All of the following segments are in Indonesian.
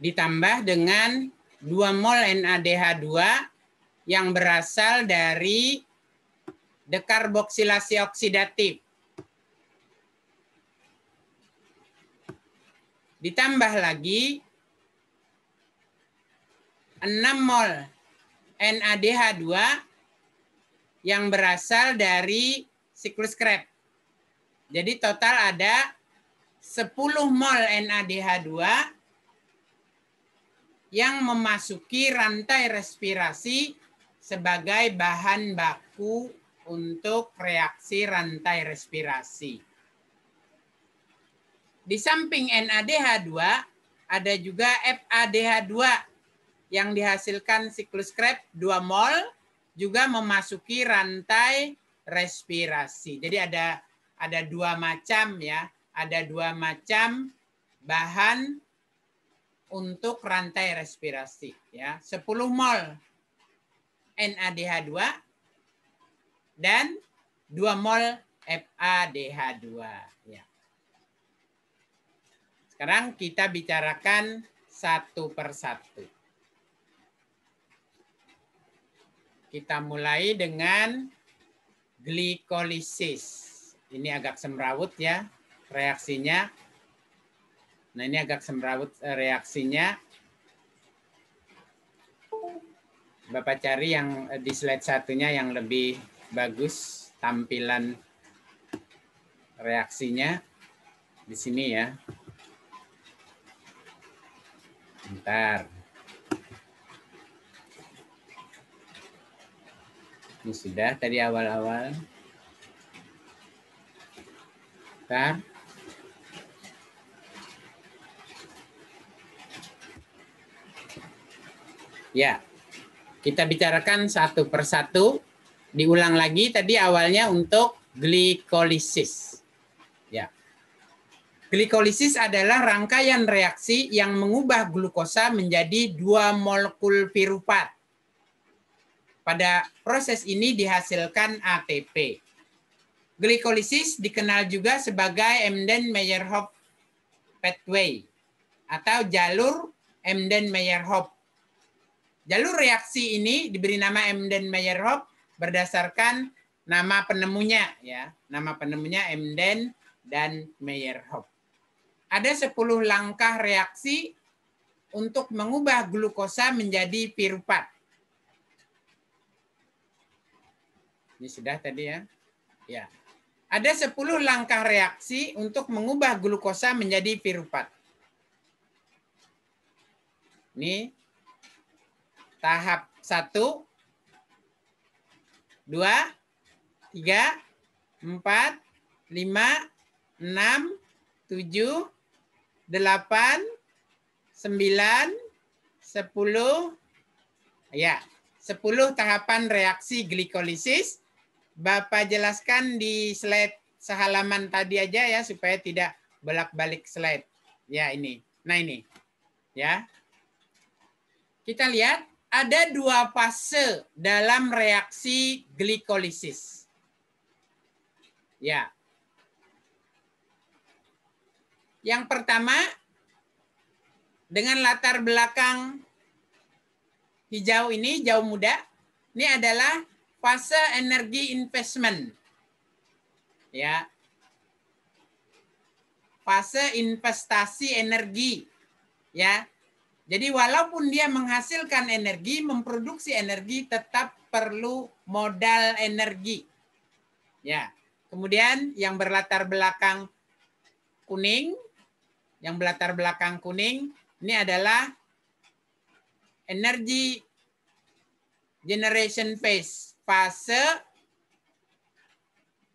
ditambah dengan 2 mol NADH2 yang berasal dari dekarboksilasi oksidatif. Ditambah lagi 6 mol NADH2 yang berasal dari siklus Krebs. Jadi total ada 10 mol NADH2 yang memasuki rantai respirasi sebagai bahan baku untuk reaksi rantai respirasi. Di samping NADH2, ada juga FADH2 yang dihasilkan siklus Krebs 2 mol juga memasuki rantai respirasi. Jadi ada ada dua macam ya, ada dua macam bahan untuk rantai respirasi ya. 10 mol NADH2 dan 2 mol FADH2 ya. Sekarang kita bicarakan satu persatu. Kita mulai dengan glikolisis. Ini agak semrawut ya reaksinya Nah ini agak semrawut eh, reaksinya. Bapak cari yang eh, di slide satunya yang lebih bagus tampilan reaksinya di sini ya. Bentar. Ini sudah tadi awal-awal. Bentar. -awal. Ya, kita bicarakan satu persatu. Diulang lagi tadi awalnya untuk glikolisis. Ya. Glikolisis adalah rangkaian reaksi yang mengubah glukosa menjadi dua molekul pirupat. Pada proses ini dihasilkan ATP. Glikolisis dikenal juga sebagai Emden-Meyerhoff pathway atau jalur Emden-Meyerhoff Jalur reaksi ini diberi nama M dan Meyerhoff berdasarkan nama penemunya ya, nama penemunya M dan Meyerhoff. Ada 10 langkah reaksi untuk mengubah glukosa menjadi piruvat. Ini sudah tadi ya. Ya. Ada 10 langkah reaksi untuk mengubah glukosa menjadi piruvat. Ini Tahap satu, dua, tiga, empat, lima, enam, tujuh, delapan, sembilan, sepuluh, ya, sepuluh tahapan reaksi glikolisis. Bapak jelaskan di slide sehalaman tadi aja ya supaya tidak bolak-balik slide. Ya ini. Nah ini. Ya. Kita lihat ada dua fase dalam reaksi glikolisis. Ya. Yang pertama dengan latar belakang hijau ini, jauh muda, ini adalah fase energi investment. Ya. Fase investasi energi. Ya, jadi walaupun dia menghasilkan energi, memproduksi energi tetap perlu modal energi. Ya. Kemudian yang berlatar belakang kuning, yang berlatar belakang kuning ini adalah energi generation phase, fase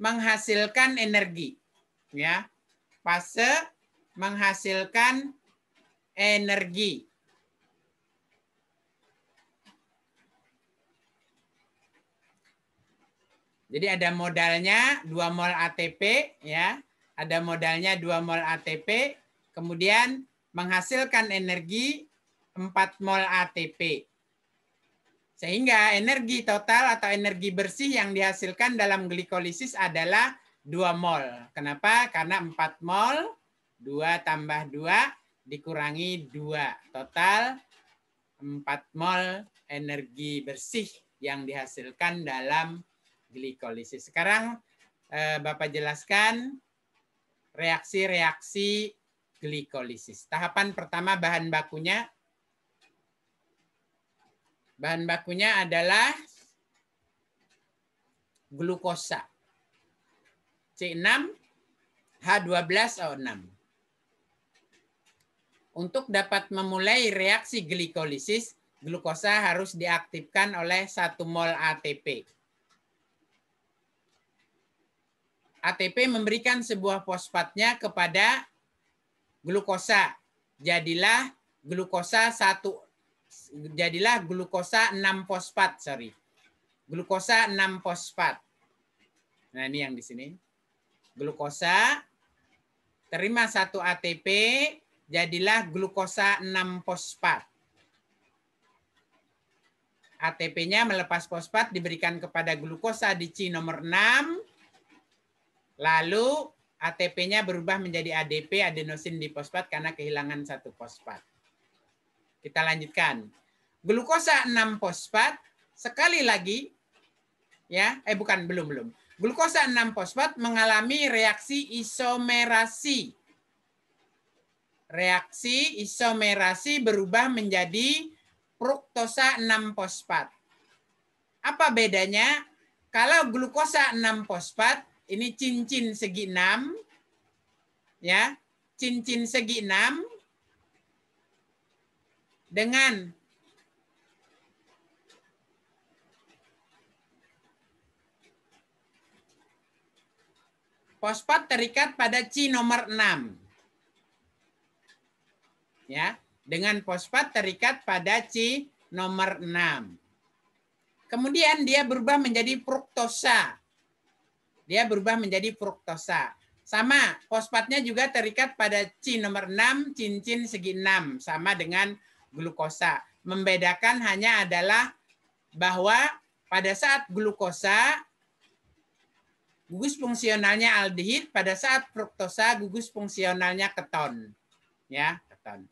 menghasilkan energi. Ya. Fase menghasilkan energi. Jadi ada modalnya 2 mol ATP ya. Ada modalnya 2 mol ATP, kemudian menghasilkan energi 4 mol ATP. Sehingga energi total atau energi bersih yang dihasilkan dalam glikolisis adalah 2 mol. Kenapa? Karena 4 mol 2 tambah 2 dikurangi 2. Total 4 mol energi bersih yang dihasilkan dalam glikolisis. Sekarang eh, Bapak jelaskan reaksi-reaksi glikolisis. Tahapan pertama bahan bakunya bahan bakunya adalah glukosa. C6 H12O6. Untuk dapat memulai reaksi glikolisis, glukosa harus diaktifkan oleh 1 mol ATP. ATP memberikan sebuah fosfatnya kepada glukosa. Jadilah glukosa satu jadilah glukosa 6 fosfat, sorry. Glukosa 6 fosfat. Nah, ini yang di sini. Glukosa terima satu ATP, jadilah glukosa 6 fosfat. ATP-nya melepas fosfat diberikan kepada glukosa di C nomor 6 Lalu ATP-nya berubah menjadi ADP adenosin difosfat karena kehilangan satu fosfat. Kita lanjutkan. Glukosa 6 fosfat sekali lagi ya, eh bukan belum belum. Glukosa 6 fosfat mengalami reaksi isomerasi. Reaksi isomerasi berubah menjadi fruktosa 6 fosfat. Apa bedanya? Kalau glukosa 6 fosfat ini cincin segi enam. Ya, cincin segi enam dengan fosfat terikat pada C nomor 6. Ya, dengan fosfat terikat pada C nomor 6. Kemudian dia berubah menjadi fruktosa. Dia berubah menjadi fruktosa. Sama, fosfatnya juga terikat pada C nomor 6, cincin segi 6, sama dengan glukosa. Membedakan hanya adalah bahwa pada saat glukosa gugus fungsionalnya aldehid, pada saat fruktosa gugus fungsionalnya keton. Ya, keton.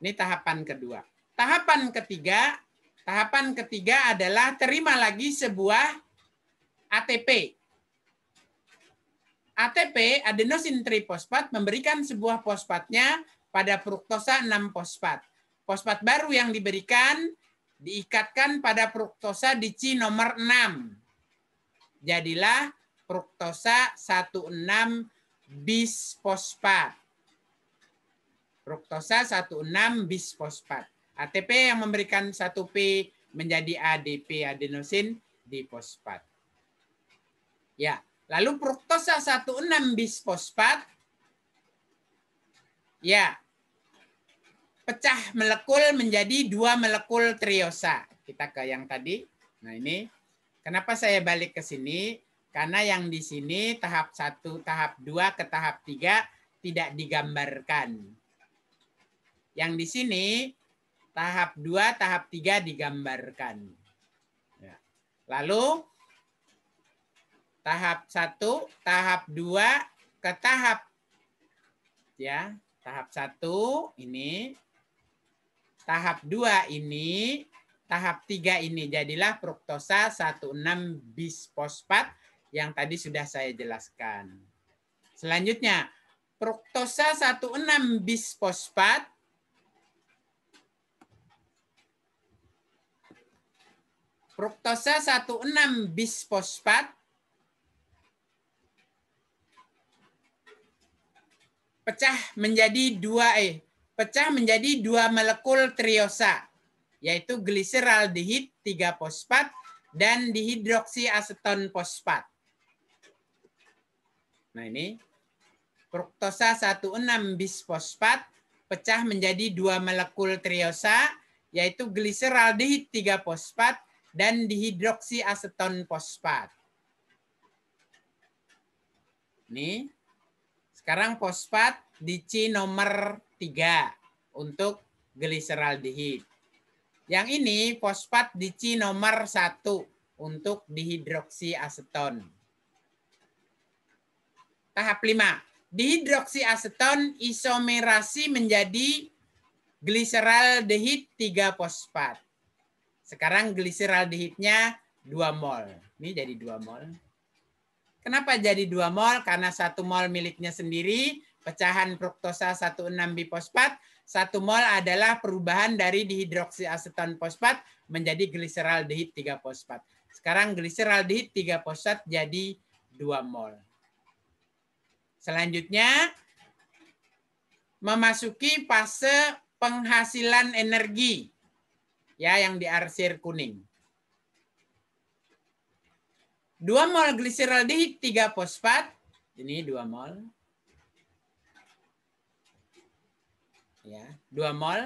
Ini tahapan kedua. Tahapan ketiga, tahapan ketiga adalah terima lagi sebuah ATP ATP adenosin trifosfat memberikan sebuah fosfatnya pada fruktosa 6 fosfat. Fosfat baru yang diberikan diikatkan pada fruktosa di C nomor 6. Jadilah fruktosa 16 bisfosfat. Fruktosa 16 bisfosfat. ATP yang memberikan 1P menjadi ADP adenosin difosfat. Ya, Lalu fruktosa 16 bisfosfat ya pecah melekul menjadi dua melekul triosa. Kita ke yang tadi. Nah, ini kenapa saya balik ke sini? Karena yang di sini tahap 1, tahap 2 ke tahap 3 tidak digambarkan. Yang di sini tahap 2, tahap 3 digambarkan. Ya. Lalu tahap satu, tahap dua, ke tahap ya, tahap satu ini tahap dua ini tahap tiga ini jadilah fruktosa 16 bisfosfat yang tadi sudah saya jelaskan. Selanjutnya, fruktosa 16 bisfosfat fruktosa 16 bisfosfat pecah menjadi dua eh pecah menjadi dua molekul triosa yaitu gliseraldehid 3 fosfat dan dihidroksiaseton fosfat. Nah ini fruktosa 16 bisfosfat pecah menjadi dua molekul triosa yaitu gliseraldehid 3 fosfat dan dihidroksiaseton fosfat. Nih sekarang fosfat di C nomor 3 untuk gliseraldehid. Yang ini fosfat di C nomor 1 untuk dihidroksiaseton. Tahap 5. Dihidroksiaseton isomerasi menjadi gliseraldehid 3 fosfat. Sekarang gliseraldehidnya 2 mol. Ini jadi 2 mol. Kenapa jadi dua mol? Karena satu mol miliknya sendiri, pecahan fruktosa 16 bifosfat, satu mol adalah perubahan dari dihidroksiaseton fosfat menjadi gliseraldehid 3 fosfat. Sekarang gliseraldehid 3 fosfat jadi dua mol. Selanjutnya memasuki fase penghasilan energi ya yang diarsir kuning. 2 mol glisiraldehid 3 fosfat. Ini 2 mol. Ya, 2 mol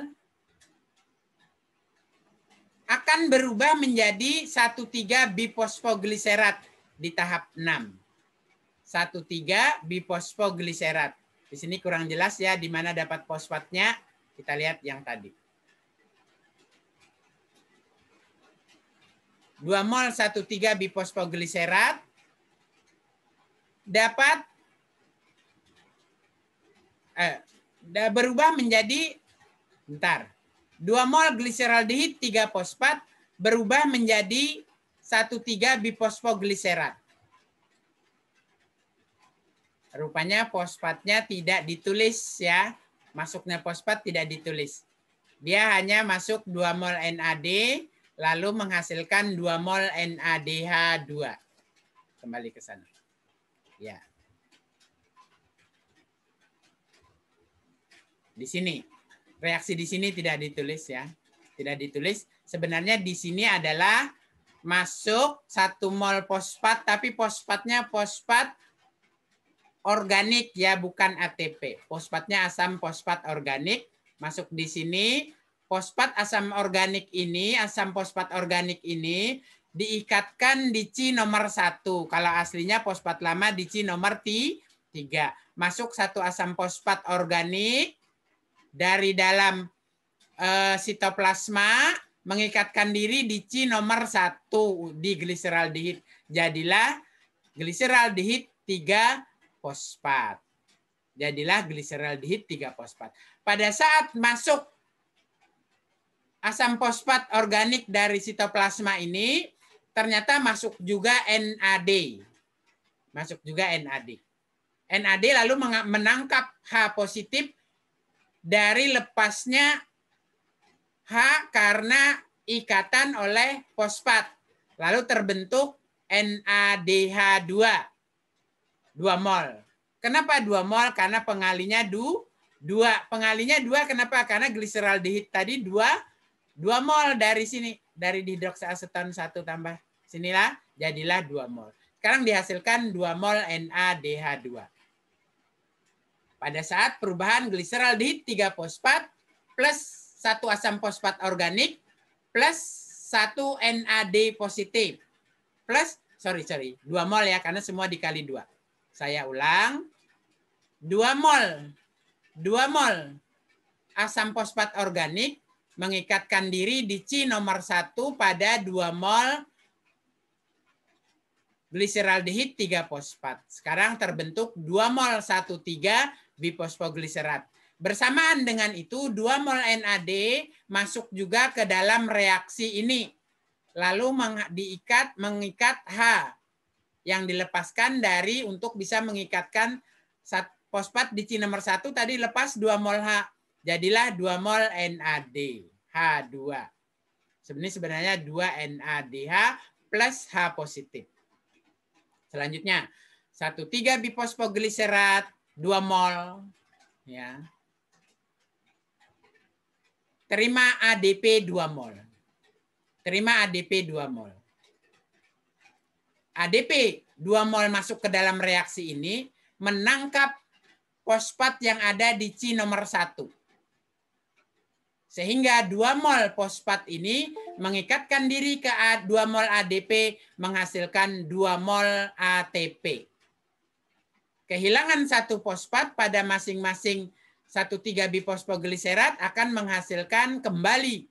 akan berubah menjadi 13 bifosfogliserat di tahap 6. 13 bifosfogliserat. Di sini kurang jelas ya di mana dapat fosfatnya. Kita lihat yang tadi. 2 mol 13 bifosfogliserat dapat eh, berubah menjadi bentar. 2 mol gliseraldehid 3 fosfat berubah menjadi 13 bifosfogliserat. Rupanya fosfatnya tidak ditulis ya. Masuknya fosfat tidak ditulis. Dia hanya masuk 2 mol NAD lalu menghasilkan 2 mol NADH2. Kembali ke sana. Ya. Di sini. Reaksi di sini tidak ditulis ya. Tidak ditulis. Sebenarnya di sini adalah masuk satu mol fosfat, tapi fosfatnya fosfat organik ya, bukan ATP. Fosfatnya asam fosfat organik. Masuk di sini fosfat asam organik ini, asam fosfat organik ini diikatkan di C nomor satu Kalau aslinya fosfat lama di C nomor tiga Masuk satu asam fosfat organik dari dalam e, sitoplasma mengikatkan diri di C nomor satu di gliseraldehid. Jadilah gliseraldehid tiga fosfat. Jadilah gliseraldehid tiga fosfat. Pada saat masuk asam fosfat organik dari sitoplasma ini ternyata masuk juga NAD. Masuk juga NAD. NAD lalu menangkap H positif dari lepasnya H karena ikatan oleh fosfat. Lalu terbentuk NADH2. 2 mol. Kenapa 2 mol? Karena pengalinya du, 2. Pengalinya 2 kenapa? Karena gliseraldehid tadi 2 Dua mol dari sini, dari dihidroksaseton satu tambah sinilah, jadilah dua mol. Sekarang dihasilkan dua mol NaDH2. Pada saat perubahan gliserol di 3 fosfat plus satu asam fosfat organik plus satu NAD positif plus sorry sorry dua mol ya karena semua dikali dua. Saya ulang dua mol dua mol asam fosfat organik mengikatkan diri di C nomor satu pada dua mol gliseraldehid 3 fosfat. Sekarang terbentuk 2 mol 1,3 bifosfogliserat. Bersamaan dengan itu 2 mol NAD masuk juga ke dalam reaksi ini. Lalu diikat mengikat H yang dilepaskan dari untuk bisa mengikatkan fosfat di C nomor satu tadi lepas 2 mol H. Jadilah 2 mol NAD. H2. Sebenarnya sebenarnya 2 NADH plus H positif. Selanjutnya, 13 bifosfogliserat 2 mol ya. Terima ADP 2 mol. Terima ADP 2 mol. ADP 2 mol masuk ke dalam reaksi ini menangkap fosfat yang ada di C nomor 1 sehingga dua mol fosfat ini mengikatkan diri ke dua mol ADP menghasilkan dua mol ATP. Kehilangan satu fosfat pada masing-masing 13 bifosfogliserat akan menghasilkan kembali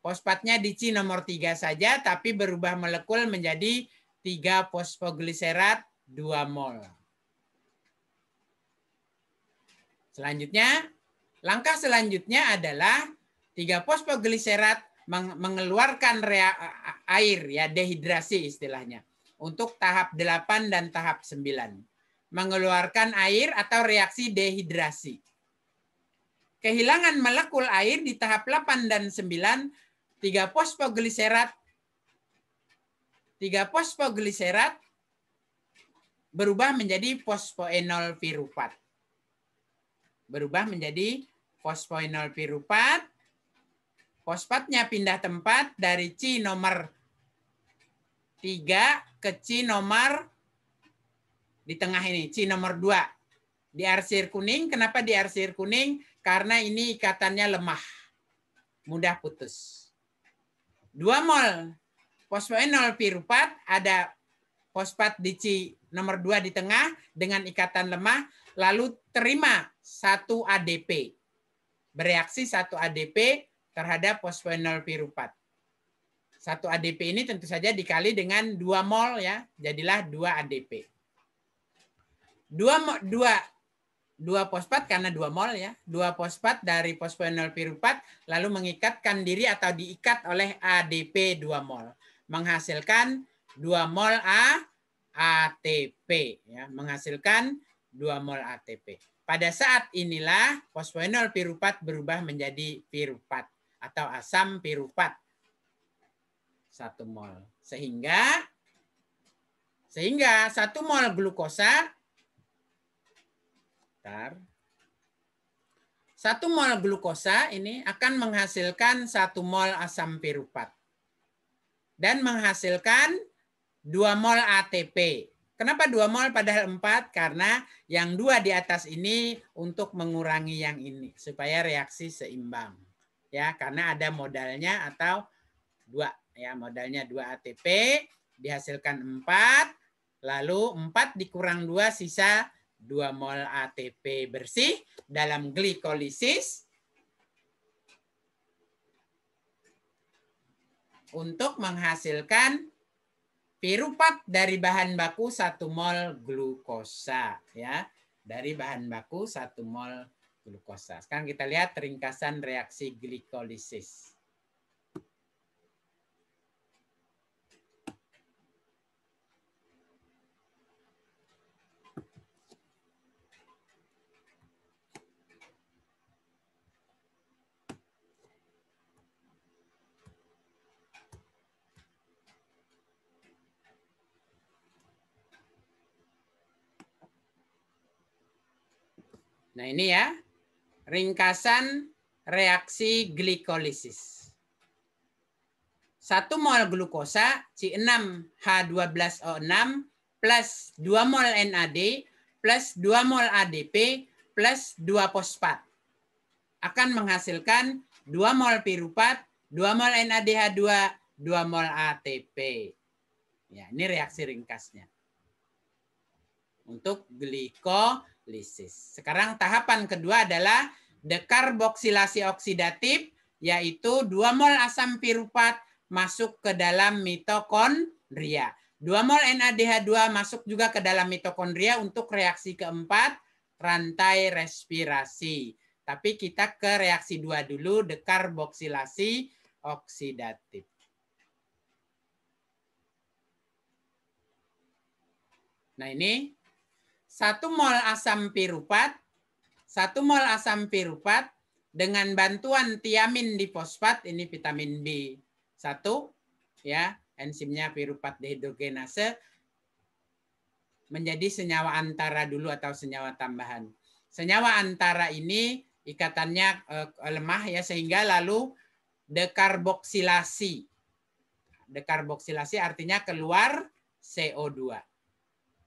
fosfatnya di C nomor 3 saja tapi berubah molekul menjadi 3 fosfogliserat 2 mol. Selanjutnya, Langkah selanjutnya adalah tiga fosfogliserat mengeluarkan air ya dehidrasi istilahnya untuk tahap 8 dan tahap 9. Mengeluarkan air atau reaksi dehidrasi. Kehilangan molekul air di tahap 8 dan 9 tiga fosfogliserat tiga fosfogliserat berubah menjadi fosfoenol Berubah menjadi fosfoinol pirupat. Fosfatnya pindah tempat dari C nomor 3 ke C nomor di tengah ini, C nomor 2. Diarsir kuning, kenapa diarsir kuning? Karena ini ikatannya lemah. Mudah putus. 2 mol fosfoinol pirupat ada fosfat di C nomor 2 di tengah dengan ikatan lemah, lalu terima 1 ADP bereaksi satu ADP terhadap fosfenol pirupat. Satu ADP ini tentu saja dikali dengan dua mol ya, jadilah dua ADP. Dua dua dua fosfat karena dua mol ya, dua fosfat dari fosfenol pirupat lalu mengikatkan diri atau diikat oleh ADP dua mol, menghasilkan dua mol A ATP ya, menghasilkan dua mol ATP. Pada saat inilah fosfoenol pirupat berubah menjadi pirupat atau asam pirupat satu mol. Sehingga sehingga satu mol glukosa tar satu mol glukosa ini akan menghasilkan satu mol asam pirupat dan menghasilkan dua mol ATP Kenapa dua mol padahal empat? Karena yang dua di atas ini untuk mengurangi yang ini supaya reaksi seimbang. Ya, karena ada modalnya atau dua ya modalnya dua ATP dihasilkan empat lalu empat dikurang dua sisa dua mol ATP bersih dalam glikolisis untuk menghasilkan Pirupat dari bahan baku 1 mol glukosa ya. Dari bahan baku 1 mol glukosa. Sekarang kita lihat ringkasan reaksi glikolisis. Nah ini ya, ringkasan reaksi glikolisis. satu mol glukosa C6H12O6 plus 2 mol NAD plus 2 mol ADP plus 2 fosfat akan menghasilkan 2 mol piruvat, 2 mol NADH2, 2 mol ATP. Ya, ini reaksi ringkasnya. Untuk gliko lisis. Sekarang tahapan kedua adalah dekarboksilasi oksidatif yaitu dua mol asam pirupat masuk ke dalam mitokondria. Dua mol NADH2 masuk juga ke dalam mitokondria untuk reaksi keempat rantai respirasi. Tapi kita ke reaksi dua dulu dekarboksilasi oksidatif. Nah ini satu mol asam pirupat, satu mol asam pirupat dengan bantuan tiamin di fosfat ini vitamin B. 1 ya, enzimnya pirupat dehidrogenase menjadi senyawa antara dulu atau senyawa tambahan. Senyawa antara ini ikatannya eh, lemah ya sehingga lalu dekarboksilasi. Dekarboksilasi artinya keluar CO2.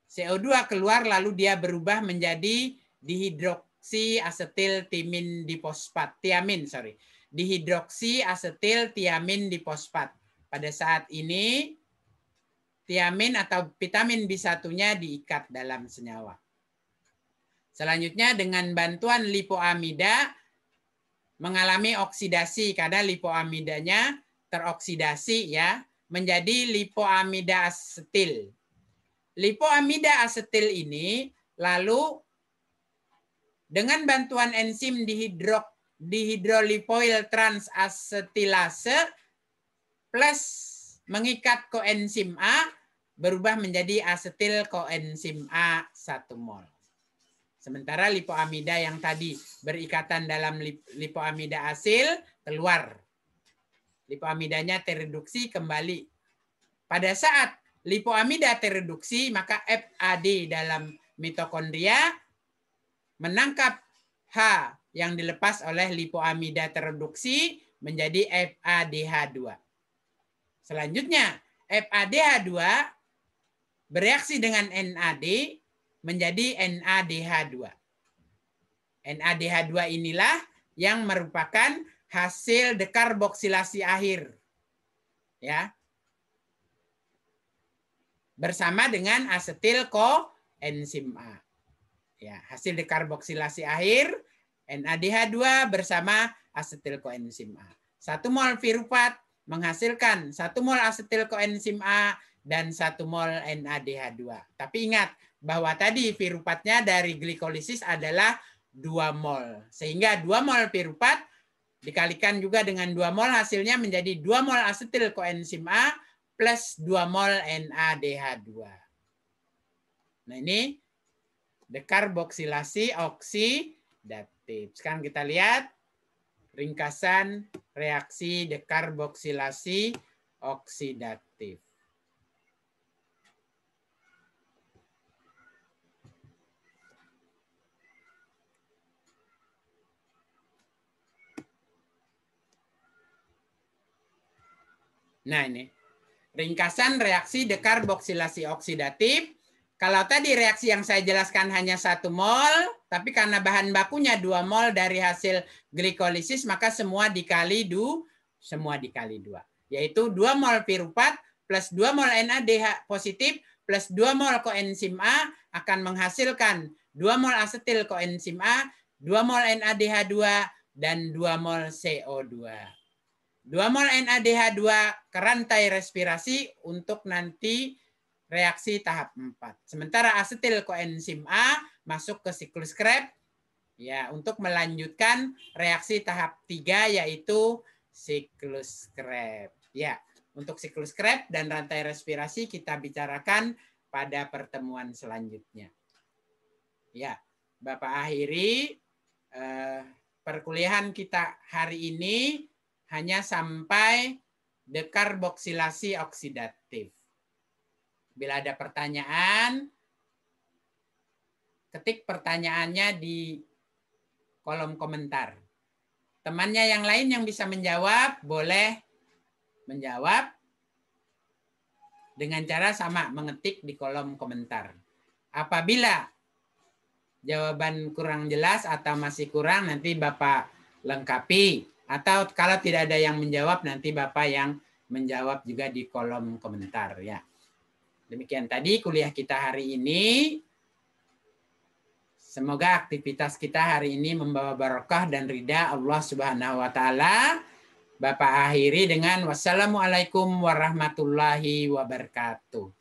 CO2 keluar lalu dia berubah menjadi dihidroksi asetil timin dipospat tiamin sorry, dihidroksi asetil tiamin dipospat Pada saat ini tiamin atau vitamin B1-nya diikat dalam senyawa. Selanjutnya dengan bantuan lipoamida mengalami oksidasi karena lipoamidanya teroksidasi ya menjadi lipoamida asetil Lipoamida asetil ini lalu dengan bantuan enzim dihidro, dihidrolipoil transasetilase plus mengikat koenzim A berubah menjadi asetil koenzim A 1 mol. Sementara lipoamida yang tadi berikatan dalam lipoamida asil keluar. Lipoamidanya tereduksi kembali. Pada saat lipoamida tereduksi, maka FAD dalam mitokondria menangkap H yang dilepas oleh lipoamida tereduksi menjadi FADH2. Selanjutnya, FADH2 bereaksi dengan NAD menjadi NADH2. NADH2 inilah yang merupakan hasil dekarboksilasi akhir. Ya, bersama dengan asetil koenzim A. Ya, hasil dekarboksilasi akhir NADH2 bersama asetil koenzim A. Satu mol firupat menghasilkan satu mol asetil koenzim A dan satu mol NADH2. Tapi ingat bahwa tadi firupatnya dari glikolisis adalah 2 mol. Sehingga 2 mol firupat dikalikan juga dengan 2 mol hasilnya menjadi 2 mol asetil koenzim A plus 2 mol NaDH2. Nah ini dekarboksilasi oksidatif. Sekarang kita lihat ringkasan reaksi dekarboksilasi oksidatif. Nah ini Ringkasan reaksi dekarboksilasi oksidatif. Kalau tadi reaksi yang saya jelaskan hanya satu mol, tapi karena bahan bakunya dua mol dari hasil glikolisis, maka semua dikali du, semua dikali dua, yaitu dua mol pirupat plus dua mol NADH positif plus dua mol koenzim A akan menghasilkan dua mol asetil koenzim A, dua mol NADH2, dan dua mol CO2. Dua mol NADH2 ke rantai respirasi untuk nanti reaksi tahap 4. Sementara asetil koenzim A masuk ke siklus Krebs ya untuk melanjutkan reaksi tahap 3 yaitu siklus Krebs. Ya, untuk siklus Krebs dan rantai respirasi kita bicarakan pada pertemuan selanjutnya. Ya, Bapak akhiri eh, perkuliahan kita hari ini hanya sampai dekarboksilasi oksidatif. Bila ada pertanyaan, ketik pertanyaannya di kolom komentar. Temannya yang lain yang bisa menjawab, boleh menjawab dengan cara sama, mengetik di kolom komentar. Apabila jawaban kurang jelas atau masih kurang, nanti Bapak lengkapi atau kalau tidak ada yang menjawab nanti Bapak yang menjawab juga di kolom komentar ya. Demikian tadi kuliah kita hari ini. Semoga aktivitas kita hari ini membawa barokah dan ridha Allah Subhanahu wa taala. Bapak akhiri dengan wassalamualaikum warahmatullahi wabarakatuh.